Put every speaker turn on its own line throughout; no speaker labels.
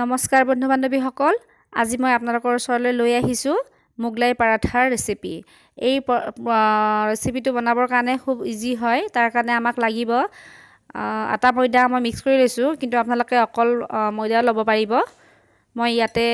নমস্কাৰ বন্ধু বান্ধৱীসকল আজি মই আপোনালোকৰ ওচৰলৈ লৈ আহিছোঁ মোগলাই পৰাঠাৰ ৰেচিপি এই ৰেচিপিটো বনাবৰ কাৰণে খুব ইজি হয় তাৰ কাৰণে আমাক লাগিব আটা ময়দা মই মিক্স কৰি লৈছোঁ কিন্তু আপোনালোকে অকল ময়দা ল'ব পাৰিব মই ইয়াতে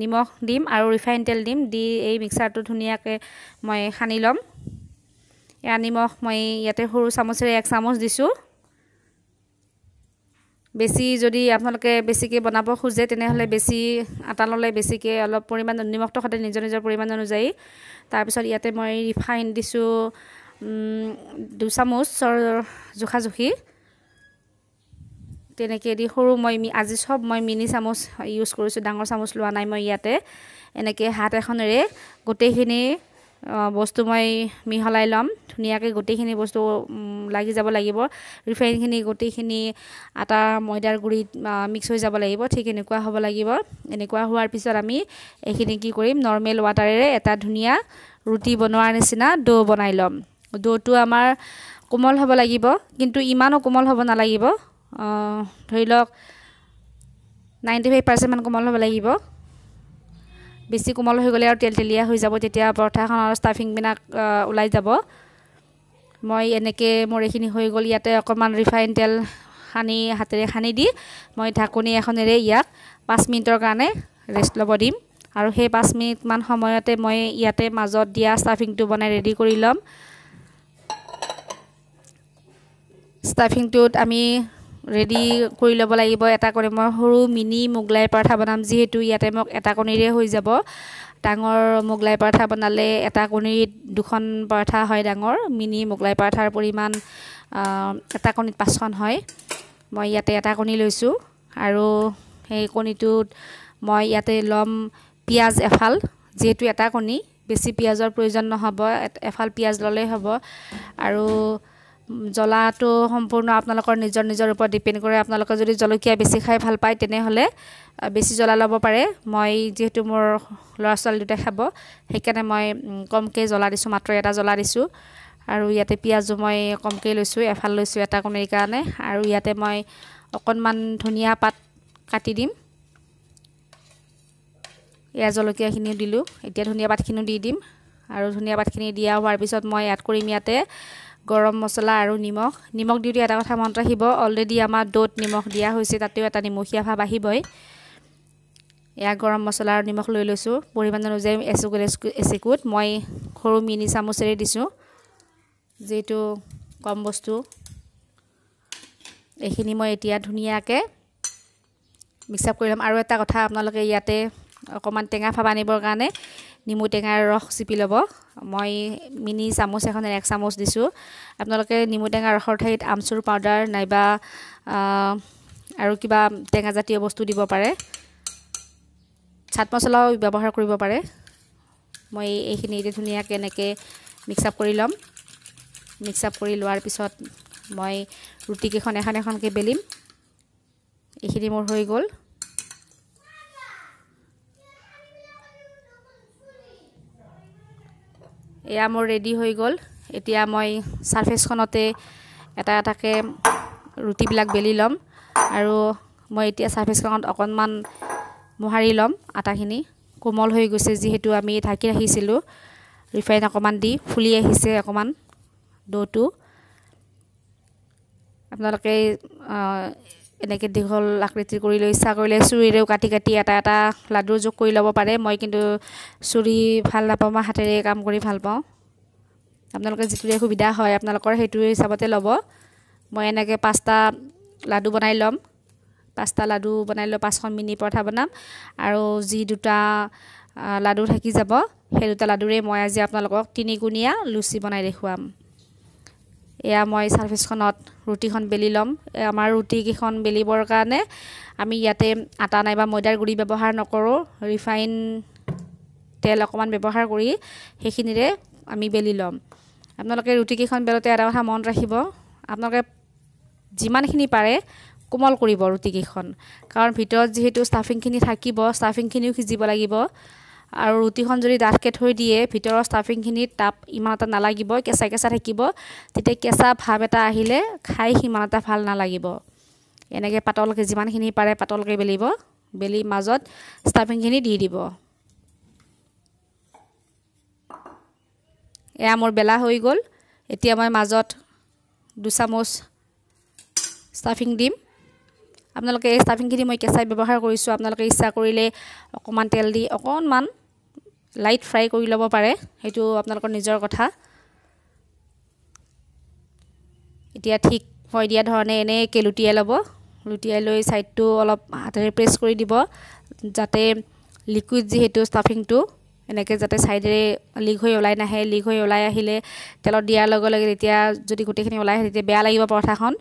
নিমখ দিম আৰু ৰিফাইন তেল দিম দি এই মিক্সাৰটো ধুনীয়াকৈ মই সানি ল'ম এয়া নিমখ মই ইয়াতে সৰু চামুচেৰে এক চামুচ দিছোঁ বেছি যদি আপোনালোকে বেছিকৈ বনাব খোজে তেনেহ'লে বেছি আটা ল'লে বেছিকৈ অলপ পৰিমাণ নিমখ সদায় নিজৰ নিজৰ পৰিমাণ অনুযায়ী তাৰপিছত ইয়াতে মই ৰিফাইন দিছোঁ দুচামুচৰ জোখা জোখি তেনেকৈ দি সৰু মই আজি চব মই মিনি চামুচ ইউজ কৰিছোঁ ডাঙৰ চামুচ লোৱা নাই মই ইয়াতে এনেকৈ হাত এখনেৰে গোটেইখিনি বস্তু মই মিহলাই ল'ম ধুনীয়াকৈ গোটেইখিনি বস্তু লাগি যাব লাগিব ৰিফাইনখিনি গোটেইখিনি আটা ময়দাৰ গুড়িত মিক্স হৈ যাব লাগিব ঠিক এনেকুৱা হ'ব লাগিব এনেকুৱা হোৱাৰ পিছত আমি এইখিনি কি কৰিম নৰ্মেল ৱাটাৰেৰে এটা ধুনীয়া ৰুটি বনোৱাৰ নিচিনা ড' বনাই ল'ম ড'টো আমাৰ কোমল হ'ব লাগিব কিন্তু ইমানো কোমল হ'ব নালাগিব ধৰি লওক নাইণ্টি ফাইভ পাৰ্চেণ্টমান কোমল হ'ব লাগিব বেছি কোমল হৈ গ'লে আৰু তেল তেলতেলীয়া হৈ যাব তেতিয়া পৰঠাখন আৰু ষ্টাফিংবিলাক ওলাই যাব মই এনেকৈ মোৰ এইখিনি হৈ গ'ল ইয়াতে অকণমান ৰিফাইন তেল সানি হাতেৰে সানি দি মই ঢাকনি এখনেৰে ইয়াক পাঁচ মিনিটৰ কাৰণে ৰেষ্ট ল'ব দিম আৰু সেই পাঁচ মিনিটমান সময়তে মই ইয়াতে মাজত দিয়া ষ্টাফিংটো বনাই ৰেডি কৰি ল'ম ষ্টাফিংটোত আমি ৰেডি কৰি ল'ব লাগিব এটা কণী মই সৰু মিনি মোগলাই পৰাঠা বনাম যিহেতু ইয়াতে মোক এটা কণীৰে হৈ যাব ডাঙৰ মোগলাই পৰাঠা বনালে এটা কণীত দুখন পৰাঠা হয় ডাঙৰ মিনি মোগলাই পৰাঠাৰ পৰিমাণ এটা কণীত পাঁচখন হয় মই ইয়াতে এটা কণী লৈছোঁ আৰু সেই কণীটোত মই ইয়াতে ল'ম পিঁয়াজ এফাল যিহেতু এটা কণী বেছি পিঁয়াজৰ প্ৰয়োজন নহ'ব এফাল পিঁয়াজ ল'লেই হ'ব আৰু জ্বলাটো সম্পূৰ্ণ আপোনালোকৰ নিজৰ নিজৰ ওপৰত ডিপেণ্ড কৰে আপোনালোকে যদি জলকীয়া বেছি খাই ভাল পায় তেনেহ'লে বেছি জ্বলা ল'ব পাৰে মই যিহেতু মোৰ ল'ৰা ছোৱালী দুটাই খাব সেইকাৰণে মই কমকৈ জ্বলা দিছোঁ মাত্ৰ এটা জ্বলা দিছোঁ আৰু ইয়াতে পিঁয়াজো মই কমকৈ লৈছোঁ এফাল লৈছোঁ এটা কোনেৰ কাৰণে আৰু ইয়াতে মই অকণমান ধনিয়া পাত কাটি দিম এয়া জলকীয়াখিনিও দিলোঁ এতিয়া ধনিয়া পাতখিনিও দি দিম আৰু ধনিয়া পাতখিনি দিয়া হোৱাৰ পিছত মই এড কৰিম ইয়াতে গৰম মছলা আৰু নিমখ নিমখ দিওঁতে এটা কথা মনত ৰাখিব অলৰেডি আমাৰ দ'ত নিমখ দিয়া হৈছে তাতেও এটা নিমখীয়া ভাৱ আহিবই এয়া গৰম মছলা আৰু নিমখ লৈ লৈছোঁ পৰিমাণ অনুযায়ী এচেকুট এচেকুত মই সৰু মিনি চামুচেৰে দিছোঁ যিটো কম বস্তু এইখিনি মই এতিয়া ধুনীয়াকৈ মিক্স আপ কৰি ল'ম আৰু এটা কথা আপোনালোকে ইয়াতে অকণমান টেঙা ভাৱ আনিবৰ কাৰণে নেমু টেঙাৰ ৰস চিপি ল'ব মই মিনি চামুচ এখন এক চামুচ দিছোঁ আপোনালোকে নেমু টেঙা ৰসৰ ঠাইত আমচুৰ পাউডাৰ নাইবা আৰু কিবা টেঙাজাতীয় বস্তু দিব পাৰে চাট মচলাও ব্যৱহাৰ কৰিব পাৰে মই এইখিনি এতিয়া ধুনীয়াকৈ এনেকৈ মিক্স আপ কৰি ল'ম মিক্সআপ কৰি লোৱাৰ পিছত মই ৰুটিকেইখন এখন এখনকৈ বেলিম এইখিনি মোৰ হৈ গ'ল এয়া মোৰ ৰেডি হৈ গ'ল এতিয়া মই চাৰ্ফেচখনতে এটা এটাকৈ ৰুটিবিলাক বেলি ল'ম আৰু মই এতিয়া চাৰ্ফেচখনত অকণমান মোহাৰি ল'ম আটাখিনি কোমল হৈ গৈছে যিহেতু আমি ঢাকি ৰাখিছিলোঁ ৰিফাইন অকণমান দি ফুলি আহিছে অকণমান ডোটো আপোনালোকে এনেকৈ দীঘল আকৃতি কৰি লৈ ইচ্ছা কৰিলে চুৰিৰেও কাটি কাটি এটা এটা লাডুৰ যোগ কৰি ল'ব পাৰে মই কিন্তু চুৰি ভাল নাপাওঁ মই হাতেৰে কাম কৰি ভাল পাওঁ আপোনালোকে যিটোৱে সুবিধা হয় আপোনালোকৰ সেইটো হিচাপতে ল'ব মই এনেকৈ পাঁচটা লাডু বনাই ল'ম পাঁচটা লাডু বনাই লৈ পাঁচখন মিনি পৰঠা বনাম আৰু যি দুটা লাডু থাকি যাব সেই দুটা লাডুৰে মই আজি আপোনালোকক তিনিকোণীয়া লুচি বনাই দেখুৱাম এয়া মই চাৰ্ভিচখনত ৰুটিখন বেলি ল'ম আমাৰ ৰুটিকেইখন বেলিবৰ কাৰণে আমি ইয়াতে আটা নাইবা ময়দাৰ গুড়ি ব্যৱহাৰ নকৰোঁ ৰিফাইন তেল অকণমান ব্যৱহাৰ কৰি সেইখিনিৰে আমি বেলি ল'ম আপোনালোকে ৰুটিকেইখন বেলতে এটা কথা মনত ৰাখিব আপোনালোকে যিমানখিনি পাৰে কোমল কৰিব ৰুটিকেইখন কাৰণ ভিতৰত যিহেতু ষ্টাফিংখিনি থাকিব ষ্টাফিংখিনিও সিজিব লাগিব আৰু ৰুটিখন যদি ডাঠকৈ থৈ দিয়ে ভিতৰৰ ষ্টাফিংখিনি তাপ ইমান এটা নালাগিব কেঁচা কেঁচা থাকিব তেতিয়া কেঁচা ভাৱ এটা আহিলে খাই সিমান এটা ভাল নালাগিব এনেকৈ পাতলকৈ যিমানখিনি পাৰে পাতলকৈ বেলিব বেলি মাজত ষ্টাফিংখিনি দি দিব এয়া মোৰ বেলা হৈ গ'ল এতিয়া মই মাজত দুচামুচ ষ্টাফিং দিম আপোনালোকে এই ষ্টাফিংখিনি মই কেঁচাই ব্যৱহাৰ কৰিছোঁ আপোনালোকে ইচ্ছা কৰিলে অকণমান তেল দি অকণমান লাইট ফ্ৰাই কৰি ল'ব পাৰে সেইটো আপোনালোকৰ নিজৰ কথা এতিয়া ঠিক হৈ দিয়া ধৰণে এনেকৈ লুটিয়াই ল'ব লুটিয়াই লৈ ছাইডটো অলপ হাতেৰে প্ৰেছ কৰি দিব যাতে লিকুইড যিহেতু ষ্টাফিংটো এনেকৈ যাতে ছাইডেৰে লিক হৈ ওলাই নাহে লিক হৈ ওলাই আহিলে তেলত দিয়াৰ লগে লগে তেতিয়া যদি গোটেইখিনি ওলাই আহে তেতিয়া বেয়া লাগিব পৰঠাখন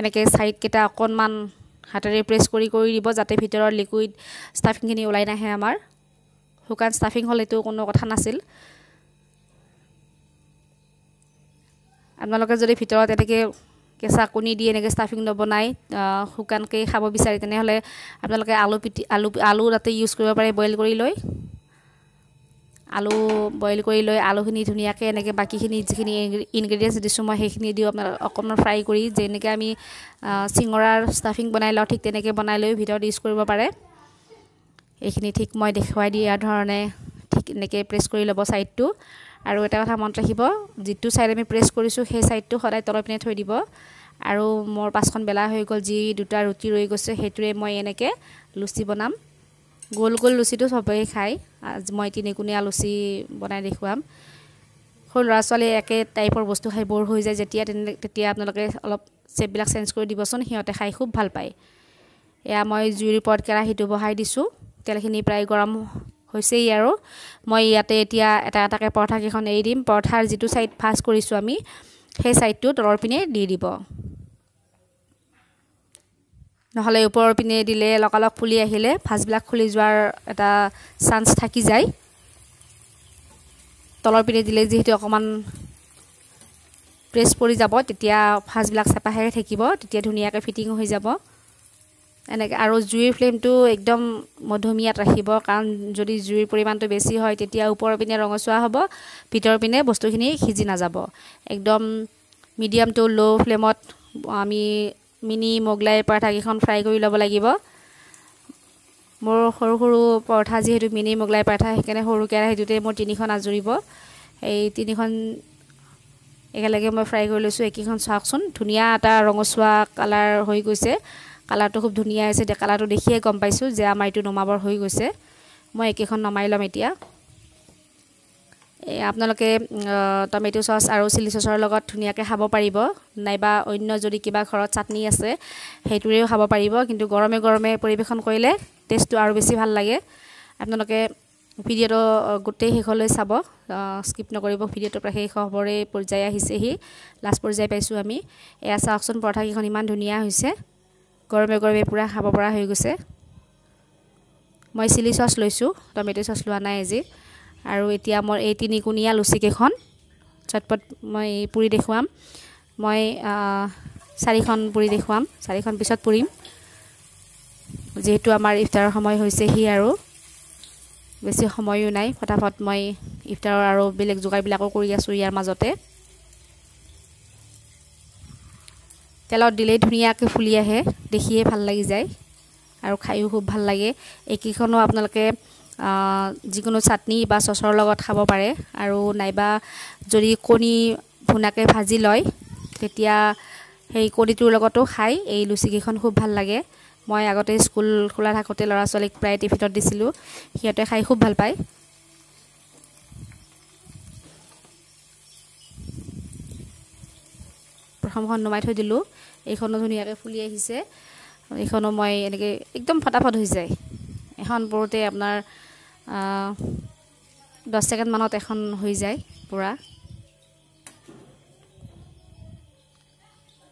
এনেকৈ ছাইডকেইটা অকণমান হাতেৰে প্ৰেছ কৰি কৰি দিব যাতে ভিতৰৰ লিকুইড ষ্টাফিংখিনি ওলাই নাহে আমাৰ শুকান ষ্টাফিং হ'ল এইটো কোনো কথা নাছিল আপোনালোকে যদি ভিতৰত এনেকৈ কেঁচা কণী দি এনেকৈ ষ্টাফিং নবনাই শুকানকৈ খাব বিচাৰে তেনেহ'লে আপোনালোকে আলু পিটি আলু আলু তাতে ইউজ কৰিব পাৰে বইল কৰি লৈ আলু বইল কৰি লৈ আলুখিনি ধুনীয়াকৈ এনেকৈ বাকীখিনি যিখিনি ইনগ্ৰেডিয়েণ্টছ দিছোঁ মই সেইখিনি দিওঁ আপোনাৰ অকণমান ফ্ৰাই কৰি যেনেকৈ আমি চিঙৰাৰ ষ্টাফিং বনাই লওঁ ঠিক তেনেকৈ বনাই লৈ ভিতৰত ইউজ কৰিব পাৰে এইখিনি ঠিক মই দেখুৱাই দিয়া ধৰণে ঠিক এনেকৈ প্ৰেছ কৰি ল'ব ছাইডটো আৰু এটা কথা মনত ৰাখিব যিটো ছাইড আমি প্ৰেছ কৰিছোঁ সেই ছাইডটো সদায় তলৰ পিনে থৈ দিব আৰু মোৰ পাঁচখন বেলা হৈ গ'ল যি দুটা ৰুটি ৰৈ গৈছে সেইটোৱে মই এনেকৈ লুচি বনাম গোল গোল লুচিটো চবেই খায় আজি মই তিনিকোণীয়া লুচি বনাই দেখুৱাম সৰু ল'ৰা ছোৱালীয়ে একে টাইপৰ বস্তু খাই বৰ হৈ যায় যেতিয়া তেনে তেতিয়া আপোনালোকে অলপ চেপবিলাক চেঞ্জ কৰি দিবচোন সিহঁতে খাই খুব ভাল পায় এয়া মই জুইৰ ওপৰত কেৰাহীটো বহাই দিছোঁ তেলখিনি প্ৰায় গৰম হৈছেই আৰু মই ইয়াতে এতিয়া এটা এটাকৈ পৰঠাকেইখন এৰি দিম পৰঠাৰ যিটো ছাইড ফাষ্ট কৰিছোঁ আমি সেই ছাইডটো তলৰ পিনে দি দিব নহ'লে ওপৰৰ পিনে দিলে লকালক ফুলি আহিলে ফাষ্টবিলাক খুলি যোৱাৰ এটা চান্স থাকি যায় তলৰ পিনে দিলে যিহেতু অকণমান প্ৰেছ পৰি যাব তেতিয়া ফাষ্টবিলাক চেপাহেৰে থাকিব তেতিয়া ধুনীয়াকৈ ফিটিং হৈ যাব এনেকৈ আৰু জুইৰ ফ্লেমটো একদম মধুমীয়াত ৰাখিব কাৰণ যদি জুইৰ পৰিমাণটো বেছি হয় তেতিয়া ওপৰৰ পিনে ৰঙচুৱা হ'ব ভিতৰৰ পিনে বস্তুখিনি সিজি নাযাব একদম মিডিয়াম টু ল' ফ্লেমত আমি মিনি মোগলাই পৰাঠাকেইখন ফ্ৰাই কৰি ল'ব লাগিব মোৰ সৰু সৰু পৰঠা যিহেতু মিনি মোগলাই পৰাঠা সেইকাৰণে সৰু কেৰাহীটোতে মোৰ তিনিখন আজৰিব এই তিনিখন একেলগে মই ফ্ৰাই কৰি লৈছোঁ একেখন চাওকচোন ধুনীয়া এটা ৰঙচুৱা কালাৰ হৈ গৈছে কালাৰটো খুব ধুনীয়া হৈছে এতিয়া কালাৰটো দেখিয়েই গম পাইছোঁ যে আমাৰ এইটো নমাবৰ হৈ গৈছে মই একেখন নমাই ল'ম এতিয়া আপোনালোকে টমেটো চচ আৰু চিলি চচৰ লগত ধুনীয়াকৈ খাব পাৰিব নাইবা অন্য যদি কিবা ঘৰত চাটনি আছে সেইটোৰেও খাব পাৰিব কিন্তু গৰমে গৰমে পৰিৱেশন কৰিলে টেষ্টটো আৰু বেছি ভাল লাগে আপোনালোকে ভিডিঅ'টো গোটেই শেষলৈ চাব স্কিপ নকৰিব ভিডিঅ'টো প্ৰায় শেষ হ'বৰে পৰ্যায় আহিছেহি লাষ্ট পৰ্যায় পাইছোঁ আমি এয়া চাওকচোন পৰঠাকেইখন ইমান ধুনীয়া হৈছে গৰমে গৰমে পূৰা খাব পৰা হৈ গৈছে মই চিলি চচ লৈছোঁ টমেট' চচ লোৱা নাই আজি আৰু এতিয়া মোৰ এই তিনিকোণীয়া লুচিকেইখন চটপট মই পুৰি দেখুৱাম মই চাৰিখন পুৰি দেখুৱাম চাৰিখন পিছত পুৰিম যিহেতু আমাৰ ইফতাৰৰ সময় হৈছেহি আৰু বেছি সময়ো নাই ফটাফট মই ইফতাৰৰ আৰু বেলেগ যোগাৰবিলাকো কৰি আছোঁ ইয়াৰ মাজতে তেলত দিলে ধুনীয়াকৈ ফুলি আহে দেখিয়ে ভাল লাগি যায় আৰু খায়ো খুব ভাল লাগে এইকেইখনো আপোনালোকে যিকোনো চাটনি বা চচৰ লগত খাব পাৰে আৰু নাইবা যদি কণী ধুনীয়াকৈ ভাজি লয় তেতিয়া সেই কণীটোৰ লগতো খাই এই লুচিকেইখন খুব ভাল লাগে মই আগতে স্কুল খোলা থাকোঁতে ল'ৰা ছোৱালীক প্ৰায় টিফিনত দিছিলোঁ সিহঁতে খাই খুব ভাল পায় প্ৰথমখন নমাই থৈ দিলোঁ এইখনো ধুনীয়াকৈ ফুলি আহিছে এইখনো মই এনেকৈ একদম ফটাফট হৈ যায় এখন বৰতে আপোনাৰ দহ ছেকেণ্ডমানত এখন হৈ যায় পূৰা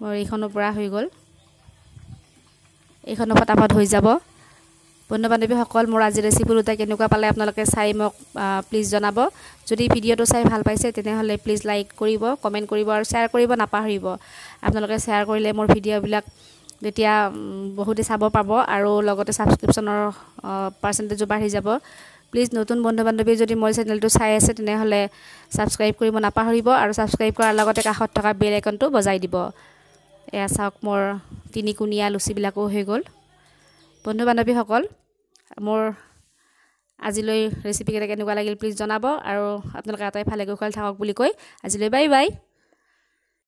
মোৰ এইখনো পূৰা হৈ গ'ল এইখনো ফটাফট হৈ যাব বন্ধু বান্ধৱীসকল মোৰ আজি ৰেচিপি দুটা কেনেকুৱা পালে আপোনালোকে চাই মোক প্লিজ জনাব যদি ভিডিঅ'টো চাই ভাল পাইছে তেনেহ'লে প্লিজ লাইক কৰিব কমেণ্ট কৰিব আৰু শ্বেয়াৰ কৰিব নাপাহৰিব আপোনালোকে শ্বেয়াৰ কৰিলে মোৰ ভিডিঅ'বিলাক তেতিয়া বহুতে চাব পাব আৰু লগতে ছাবস্ক্ৰিপশ্যনৰ পাৰ্চেণ্টেজো বাঢ়ি যাব প্লিজ নতুন বন্ধু বান্ধৱী যদি মোৰ চেনেলটো চাই আছে তেনেহ'লে ছাবস্ক্ৰাইব কৰিব নাপাহৰিব আৰু ছাবস্ক্ৰাইব কৰাৰ লগতে কাষত থকা বেল আইকনটো বজাই দিব এয়া চাওক মোৰ তিনিকোণীয়া লুচিবিলাকো হৈ গ'ল বন্ধু বান্ধৱীসকল মোৰ আজিলৈ ৰেচিপি কেইটা কেনেকুৱা লাগিল প্লিজ জনাব আৰু আপোনালোকে আটাই ভালে কৌশল থাকক বুলি কৈ আজিলৈ বাই বাই